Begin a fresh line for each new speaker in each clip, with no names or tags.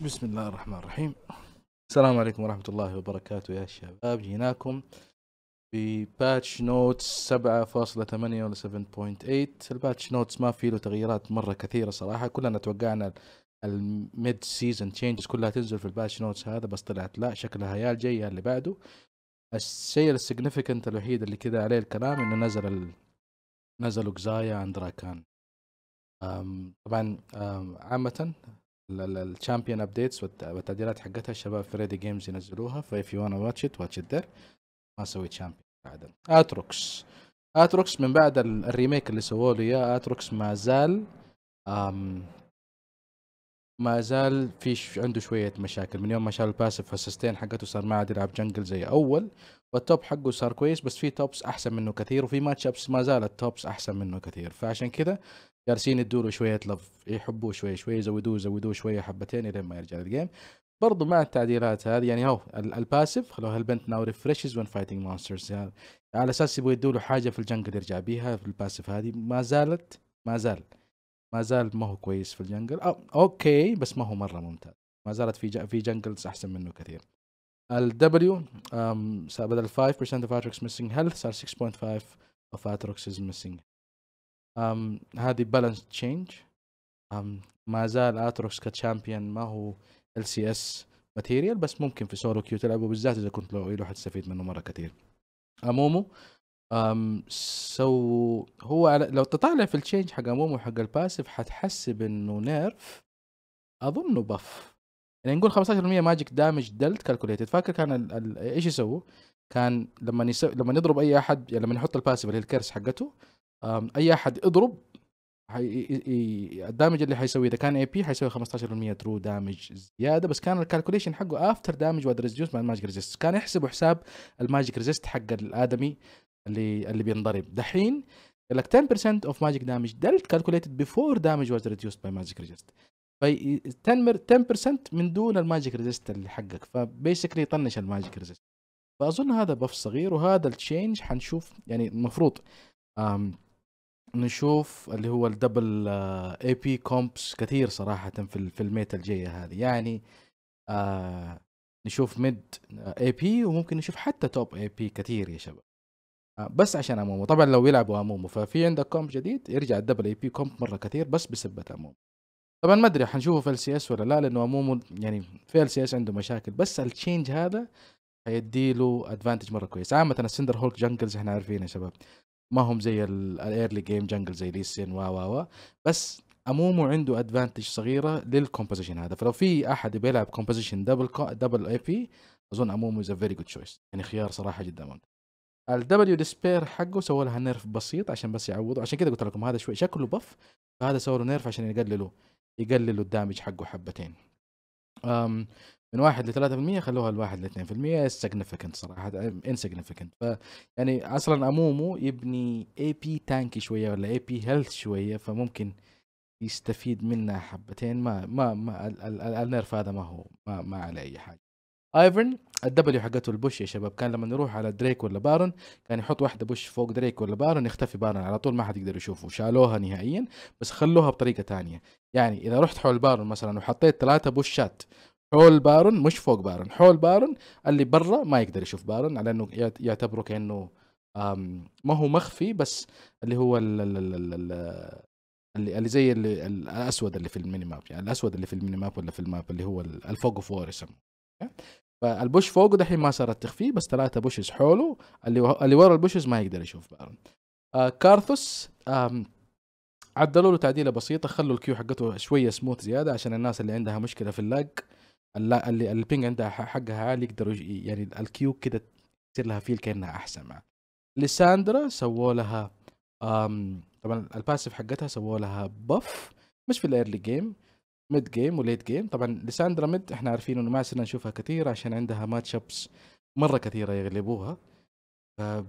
بسم الله الرحمن الرحيم السلام عليكم ورحمة الله وبركاته يا شباب جيناكم بباتش نوتس 7.8 ولا 7.8 الباتش نوتس ما في له تغييرات مرة كثيرة صراحة كلنا توقعنا الميد سيزون تشينجز كلها تنزل في الباتش نوتس هذا بس طلعت لا شكلها يا الجاي يا اللي بعده الشيء السيجنفيكنت الوحيد اللي كذا عليه الكلام انه نزل ال... نزلوا جزايا عند راكان طبعا عامة الشامبيون ابديتس والتعديلات حقتها الشباب في ريدي جيمز ينزلوها فايف يو وانا واتش ات واتش ات ما اسوي شامبيون بعد اتروكس اتروكس من بعد الريميك اللي سووا له اياه اتروكس ما زال أم ما زال في عنده شويه مشاكل من يوم ما شال الباسف فالسستين حقته صار ما عاد يلعب جنجل زي اول والتوب حقه صار كويس بس في توبس احسن منه كثير وفي ماتش ابس ما زال التوبس احسن منه كثير فعشان كذا جالسين يدوا شويه لف يحبوه شوي شوي يزودوه يزودوه شويه حبتين لين ما يرجع للجيم برضو مع التعديلات هذه يعني هو الباسف خلوها البنت ناو ريفرشز وين فايتنج مونسترز يعني على اساس يبغوا يدوا له حاجه في الجنجل يرجع بيها في الباسف هذه ما زالت ما زال ما زال ما هو كويس في الجنجل أو اوكي بس ما هو مره ممتاز ما زالت في في جنجلز احسن منه كثير الدبليو um، بدل 5% of اتركس missing health صار 6.5 of اتركس is missing أم هذه بالانس تشينج ما زال اتروكس كتشامبيون ما هو ال سي اس ماتيريال بس ممكن في سولو كيو تلعبه بالذات اذا كنت لو ايلو حتستفيد منه مره كثير امومو أم سو هو على لو تطالع في التشينج حق امومو حق الباسف حتحسب انه نيرف اظنه بف يعني نقول 15% ماجيك دامج دلت كالكوليتد فاكر كان ال ال ايش يسووا؟ كان لما يسو... لما يضرب اي احد يعني لما يحط الباسف اللي هي الكرس حقته اي احد اضرب الدامج اللي حيسويه اذا كان اي بي حيسوي 15% ترو دامج زياده بس كان الكالكوليشن حقه افتر دامج واد ريزيوس مع الماجيك ريزيست كان يحسبه حساب الماجيك ريزيست حق الادمي اللي اللي بينضرب دحين قال لك 10% اوف ماجيك دامج دلت كالكوليتد بيفور دامج واز ريديوست باي ماجيك ريزيست في 10% من دون الماجيك ريزيست اللي حقك فبيسكلي يطنش الماجيك ريزيست فاظن هذا بف صغير وهذا التشينج حنشوف يعني المفروض نشوف اللي هو الدبل اي بي كومبس كثير صراحة في في الميتا الجاية هذه يعني آه نشوف ميد اي بي وممكن نشوف حتى توب اي بي كثير يا شباب آه بس عشان امومو طبعا لو يلعبوا امومو ففي عندك كومب جديد يرجع الدبل اي بي كومب مرة كثير بس بسبة امومو طبعا ما ادري حنشوفه في ال سي اس ولا لا لانه امومو يعني في ال سي اس عنده مشاكل بس التشينج هذا هيدي له ادفانتج مره كويس عامه السندر هولك جنجلز احنا عارفين يا شباب ما هم زي الايرلي جيم جنجل زي ليسين و و و بس امومو عنده ادفانتج صغيره للكومبوزيشن هذا فلو في احد بيلعب كومبوزيشن دبل دبل اي بي اظن امومو از ا فيري جود تشويس يعني خيار صراحه جدا ممتاز الدبليو ديسبير حقه سوى لها نيرف بسيط عشان بس يعوضه عشان كذا قلت لكم هذا شوي شكله بف فهذا سوى له نيرف عشان يقللوا يقللوا الدامج حقه حبتين من 1 ل 3% خلوها ل 1 ل 2% significant صراحه insignificant ف يعني اصلا امومو يبني اي بي تانكي شويه ولا اي بي هيلث شويه فممكن يستفيد منها حبتين ما ما ما النيرف هذا ما هو ما, ما على اي حاجه ايفرن الدبليو حقته البوش يا شباب كان لما نروح على دريك ولا بارن كان يحط واحده بوش فوق دريك ولا بارن يختفي بارن على طول ما حد يقدر يشوفه شالوها نهائيا بس خلوها بطريقه ثانيه يعني اذا رحت حول بارن مثلا وحطيت ثلاثه بوشات حول بارون مش فوق بارون حول بارون اللي برا ما يقدر يشوف بارون على انه يعتبره كانه ما هو مخفي بس اللي هو اللي اللي زي اللي الاسود اللي في الميني ماب يعني الاسود اللي في الميني ماب ولا في الماب اللي هو الفوق فور يسموه فالبوش فوقه دحين ما صارت تخفيه بس ثلاثه بوشز حوله اللي اللي ورا البوشز ما يقدر يشوف بارون آه كارثوس عدلوا له تعديله بسيطه خلوا الكيو حقته شويه سموث زياده عشان الناس اللي عندها مشكله في اللاج اللي البينج عندها حقها عالي يقدروا يعني الكيو كده تصير لها فيل كانها احسن معاه لساندرا سووا لها طبعا الباسيف حقتها سووا لها بف مش في الايرلي جيم ميد جيم وليت جيم طبعا لساندرا ميد احنا عارفين انه ما صرنا نشوفها كثير عشان عندها ماتش ابس مره كثيره يغلبوها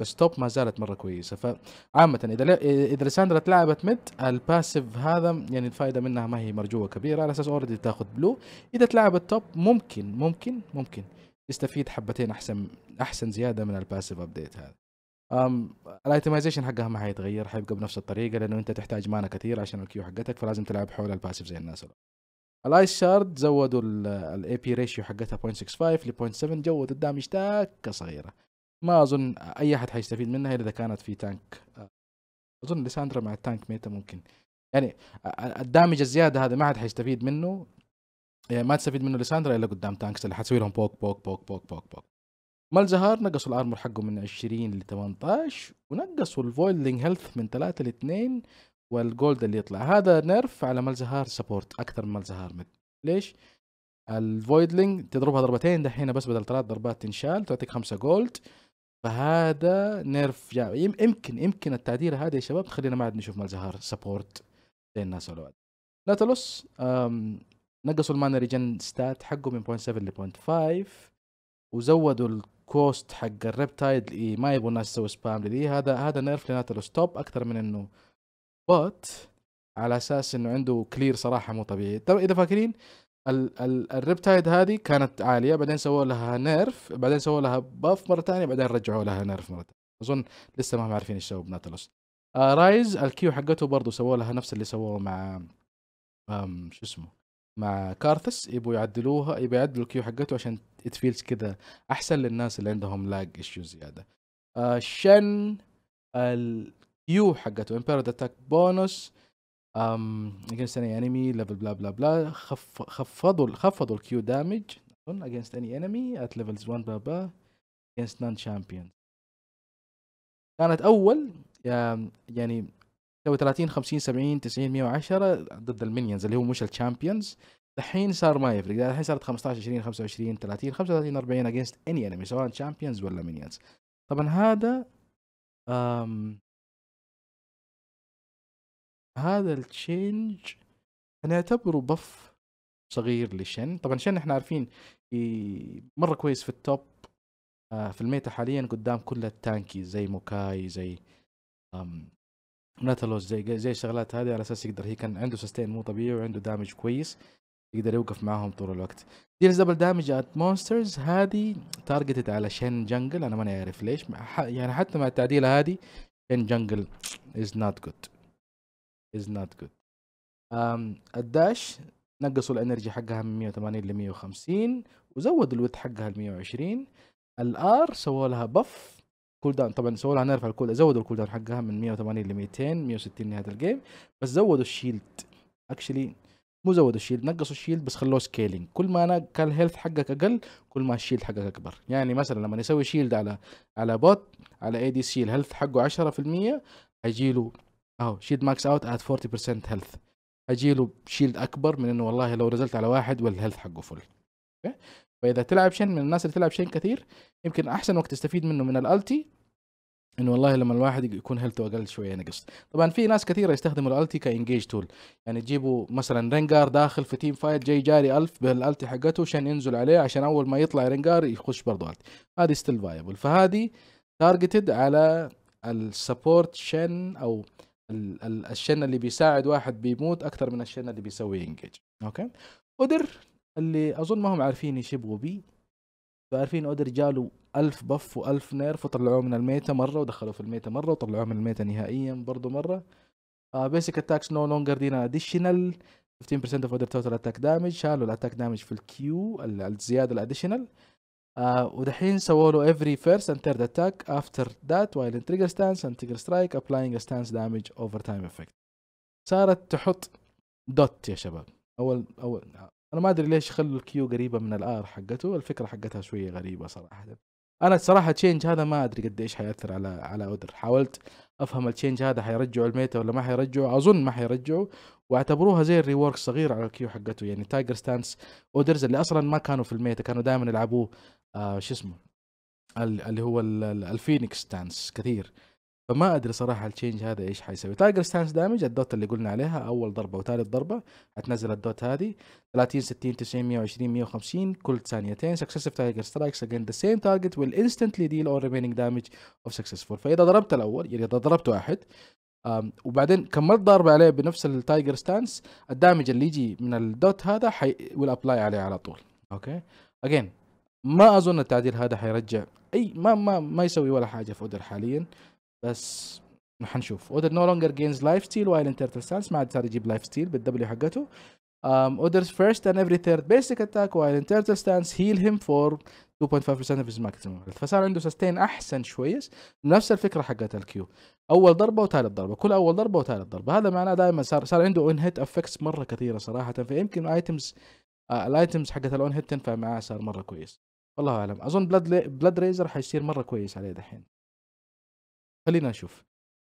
بس توب ما زالت مره كويسه فعامه اذا اذا لساندرا تلعبت ميد الباسيف هذا يعني الفائده منها ما هي مرجوه كبيره على اساس اوريدي تاخذ بلو اذا تلعبت توب ممكن ممكن ممكن تستفيد حبتين احسن احسن زياده من الباسيف ابديت هذا الايتمايزيشن حقها ما حيتغير حيبقى بنفس الطريقه لانه انت تحتاج مانا كثير عشان الكيو حقتك فلازم تلعب حول الباسيف زي الناس الايس شارد زودوا الاي بي ريشيو حقتها 0.65 ل 0.7 جودوا الدامج تاكه صغيره ما اظن اي احد حيستفيد منها الا اذا كانت في تانك آه، اظن ليساندرا مع التانك ميتا ممكن يعني الدامج الزياده هذا ما حد حيستفيد منه يعني ما تستفيد منه ليساندرا الا قدام تانكس اللي حتسوي لهم بوك بوك بوك بوك بوك بوك مالزهار نقصوا الارمر حقه من 20 ل 18 ونقصوا الفويلينج هيلث من 3 ل 2 والجولد اللي يطلع هذا نيرف على مالزهار سبورت اكثر من مالزهار مد ليش؟ الفويدلينج تضربها ضربتين دحين بس بدل ثلاث ضربات تنشال تعطيك خمسة جولد فهذا نيرف يعني يمكن يمكن التعديل هذا يا شباب خلينا ما عاد نشوف مالزهار سبورت زي الناس ولا ناتالوس نقصوا المان ريجن ستات حقه من 0.7 ل 0.5 وزودوا الكوست حق الريبتايد اللي ما يبغوا الناس تسوي سبام لذي هذا هذا نيرف لناتلوس توب اكثر من انه بوت على اساس انه عنده كلير صراحه مو طبيعي ترى اذا فاكرين الريبتايد هذه كانت عاليه بعدين سووا لها نيرف بعدين سووا لها باف مره ثانيه بعدين رجعوا لها نيرف مره ثانيه اظن لسه ما هم عارفين ايش سووا بناتلوس آه رايز الكيو حقته برضه سووا لها نفس اللي سووه مع شو اسمه مع كارثس يبوا يعدلوها يبوا يعدلوا الكيو حقته عشان اتفيلز كذا احسن للناس اللي عندهم لاج ايشو زياده آه شن الكيو حقته امبيرد اتاك بونس ام اجينست اني انمي ليفل بلا بلا بلا خف خفضوا خفضوا الكيو دامج اظن اجينست اني انمي ات ليفلز 1 بلا بلا اجينست نان شامبيون كانت اول يعني لو 30 50 70 90 110 ضد المينيونز اللي هو مش الشامبيونز الحين صار ما يفرق الحين صارت 15 20 25 30 35 40 اجينست اني انمي سواء شامبيونز ولا مينيونز طبعا هذا هذا التشينج اعتبره بف صغير لشن طبعا شن احنا عارفين مره كويس في التوب آه، في الميتا حاليا قدام كل التانكي زي موكاي زي ناتالوس زي زي الشغلات هذه على اساس يقدر هي كان عنده سستين مو طبيعي وعنده دامج كويس يقدر يوقف معاهم طول الوقت ديلز دبل دامج ات مونسترز هذه تارجتد على شن جنجل انا ماني عارف ليش يعني حتى مع التعديله هذه شن جنجل از نوت جود از نوت جود الداش نقصوا الانرجي حقها من 180 ل 150 وزودوا الويت حقها ل 120 الار سووا لها بف كول داون طبعا سووا لها نيرف الكول زودوا الكول داون حقها من 180 ل 200 160 نهايه الجيم بس زودوا الشيلد اكشلي مو زودوا الشيلد نقصوا الشيلد بس خلوه سكيلينج كل ما كان الهيلث حقك اقل كل ما الشيلد حقك اكبر يعني مثلا لما يسوي شيلد على على بوت على اي دي سي الهيلث حقه 10% حيجيله اهو شيلد ماكس اوت ات 40% هيلث اجي له شيلد اكبر من انه والله لو نزلت على واحد والهيلث حقه فل اوكي فاذا تلعب شن من الناس اللي تلعب شن كثير يمكن احسن وقت تستفيد منه من الالتي انه والله لما الواحد يكون هيلثه اقل شويه نقص طبعا في ناس كثيره يستخدموا الالتي كانجيج تول يعني تجيبوا مثلا رينجار داخل في تيم فايت جاي جاري الف بالالتي حقته عشان ينزل عليه عشان اول ما يطلع رينجار يخش برضه التي هذه ستيل فايبل فهذه تارجتد على السبورت شن او الشن اللي بيساعد واحد بيموت اكثر من الشن اللي بيسوي انجيج اوكي اودر اللي اظن ما هم عارفين ايش يبغوا بيه فعارفين اودر جاله ألف بف و1000 نيرف وطلعوه من الميتا مرة ودخلوه في الميتا مرة وطلعوه من الميتا نهائيا برضه مرة بيسك اتاكس نو لونجر دينا اديشنال 15% اوف اودر توتال اتاك دامج شالوا الاتاك دامج في الكيو الزيادة الاديشنال آه، ودحين سووا له every first and third attack after that while in trigger stance and trigger strike applying a stance damage over time effect صارت تحط دوت يا شباب اول اول انا ما ادري ليش خلوا الكيو قريبه من الار حقته الفكره حقتها شويه غريبه صراحه انا الصراحه تشينج هذا ما ادري قد ايش حياثر على على اودر حاولت افهم التشينج هذا حيرجع الميتا ولا ما حيرجعه اظن ما حيرجعوا واعتبروها زي الريورك صغير على الكيو حقته يعني تايجر ستانس اودرز اللي اصلا ما كانوا في الميتا كانوا دائما يلعبوه آه شو اسمه اللي هو الفينيكس ستانس كثير فما ادري صراحه التشينج هذا ايش حيسوي تايجر ستانس دامج الدوت اللي قلنا عليها اول ضربه وثالث ضربه حتنزل الدوت هذه 30 60 90 120 150 كل ثانيتين سكسسيف تايجر سترايكس اجين ذا سيم تارجت ويل انستنتلي ديل اور ريمينينج دامج اوف سكسسفول فاذا ضربت الاول يعني اذا ضربت واحد وبعدين كملت ضربة عليه بنفس التايجر ستانس الدامج اللي يجي من الدوت هذا حي ويل ابلاي عليه على طول اوكي اجين ما اظن التعديل هذا حيرجع اي ما ما ما يسوي ولا حاجه في اودر حاليا بس حنشوف اودر نو لونجر جينز لايف ستيل وايل انتر ترسالس ما عاد صار يجيب لايف ستيل بالدبليو حقته um, Oder's first and every third basic attack while in turtle stance heal him for 2.5% of his maximum health فصار عنده سستين احسن شويه نفس الفكره حقت الكيو اول ضربه وثالث ضربه كل اول ضربه وثالث ضربه هذا معناه دائما صار صار عنده اون هيت افكتس مره كثيره صراحه فيمكن ايتمز آه الايتمز حقت الاون هيت تنفع معاه صار مره كويس والله اعلم اظن بلاد بلاد ريزر حيصير مره كويس عليه دحين خلينا نشوف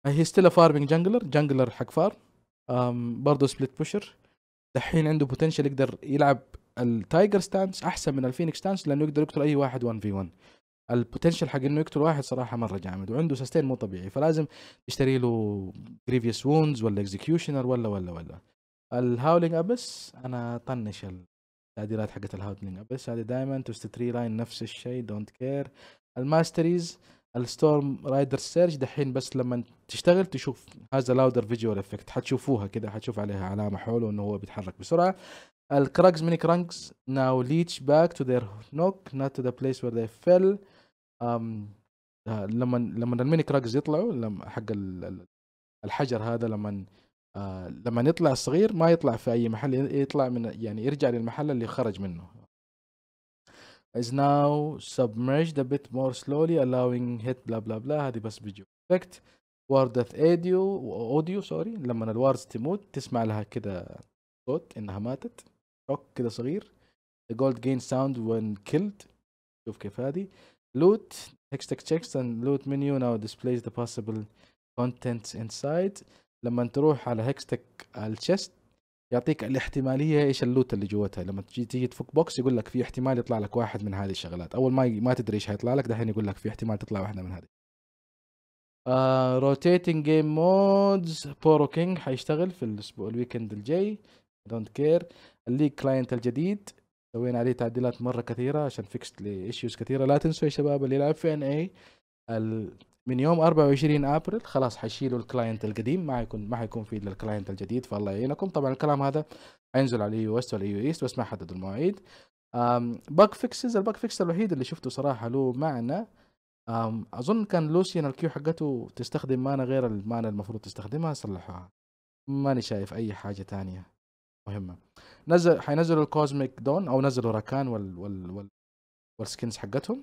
هي ستيل فارمنج جانجلر جانجلر حق فارم برضه سبليت بوشر دحين عنده بوتنشل يقدر يلعب التايجر ستانس احسن من الفينيكس ستانس لانه يقدر يقتل اي واحد 1 في 1 البوتنشل حق انه يقتل واحد صراحه مره جامد وعنده سستين مو طبيعي فلازم تشتري له بريفيوس وونز ولا اكزكيوشنر ولا ولا ولا الهاولينج ابس انا طنش التعديلات حقت الهاولينج ابس هذه دائما توست 3 لاين نفس الشيء دونت كير الماستريز الستورم رايدر سيرج دحين بس لما تشتغل تشوف هذا لاودر فيجوال افكت حتشوفوها كده حتشوف عليها علامه حوله انه هو بيتحرك بسرعه الكراجز ميني كرانكس ناو ليتش باك تو ذير نوك نوت تو ذا بليس وير ذي فيل لما لما الميني كراجز يطلعوا لما حق الحجر هذا لما آه، لما يطلع الصغير ما يطلع في اي محل يطلع من يعني يرجع للمحل اللي خرج منه is now submerged a bit more slowly allowing hit blah blah blah هذه بس فيديو افكت واردة audio اوديو سوري لما الواردز تموت تسمع لها كده صوت انها ماتت شوك كده صغير the gold gain sound when killed شوف كيف هذه loot hextech checks and loot menu now displays the possible contents inside لما تروح على hextech الشست يعطيك الاحتماليه ايش اللوت اللي جوتها لما تجي تيجي تفك بوكس يقول لك في احتمال يطلع لك واحد من هذه الشغلات اول ما ما تدري ايش حيطلع لك دحين يقول لك في احتمال تطلع واحده من هذه روتيتنج جيم مودز بورو كينج حيشتغل في الاسبوع الويكند الجاي دونت كير الليج كلاينت الجديد سوينا عليه تعديلات مره كثيره عشان فيكست ايشوز كثيره لا تنسوا يا شباب اللي يلعب في ان اي من يوم 24 ابريل خلاص حيشيلوا الكلاينت القديم ما حيكون ما حيكون في للكلاينت الجديد فالله يعينكم طبعا الكلام هذا حينزل على اليو اس واليو ايست بس ما حددوا المواعيد باك فيكسز الباك فيكس الوحيد اللي شفته صراحه له معنى اظن كان لوسيان الكيو حقته تستخدم مانا غير المانا المفروض تستخدمها صلحوها ماني شايف اي حاجه تانية مهمه نزل حينزلوا الكوزميك دون او نزلوا راكان وال وال وال والسكنز حقتهم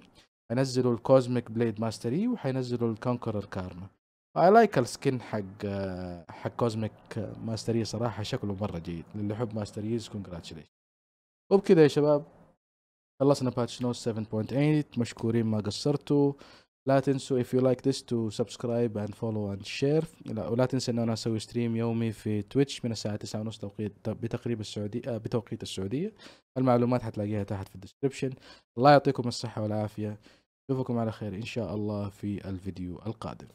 هينزلوا الكوزميك بليد ماستري وحينزلوا الكونكرر كارما اي لايك السكن حق حق كوزميك ماستري e صراحه شكله مره جيد للي يحب ماستريز كونجراتشليش e وبكذا يا شباب خلصنا باتش نوت 7.8 مشكورين ما قصرتوا لا تنسوا if you like this to subscribe and follow and share لا ولا تنسى ان انا اسوي ستريم يومي في تويتش من الساعة 9 ونص توقيت بتقريب السعودية بتوقيت السعودية المعلومات حتلاقيها تحت في الديسكربشن الله يعطيكم الصحة والعافية أشوفكم على خير إن شاء الله في الفيديو القادم